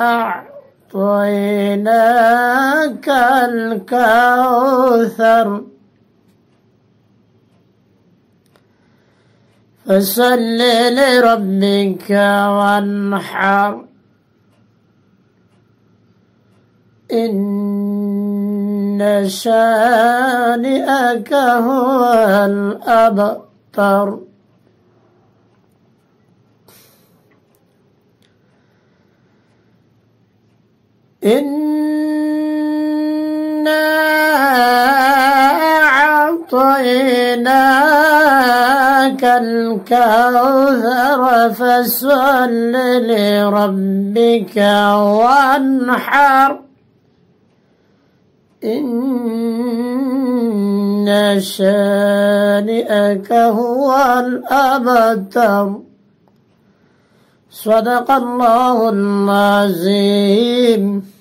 أعطيناك الكوثر فصل لربك وانحر إن شانئك هو الأبطر إنا أعطيناك الكوثر فسل لربك وانحر إن شانئك هو الأبتر صدق الله العظيم